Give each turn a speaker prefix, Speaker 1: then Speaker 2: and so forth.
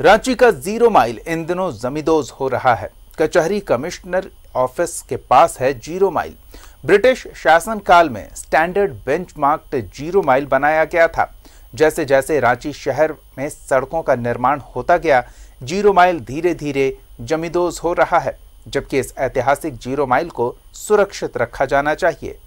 Speaker 1: रांची का zero mile इन दिनों जमीदोज हो रहा है कचहरी कमिश्नर ऑफिस के पास है जीरो माइल ब्रिटिश शासनकाल में स्टैंडर्ड बेंचमार्क्ड जीरो माइल बनाया गया था जैसे जैसे रांची शहर में सड़कों का निर्माण होता गया जीरो माइल धीरे धीरे जमीदोज हो रहा है जबकि इस ऐतिहासिक जीरो माइल को सुरक्षित रखा जाना चाहिए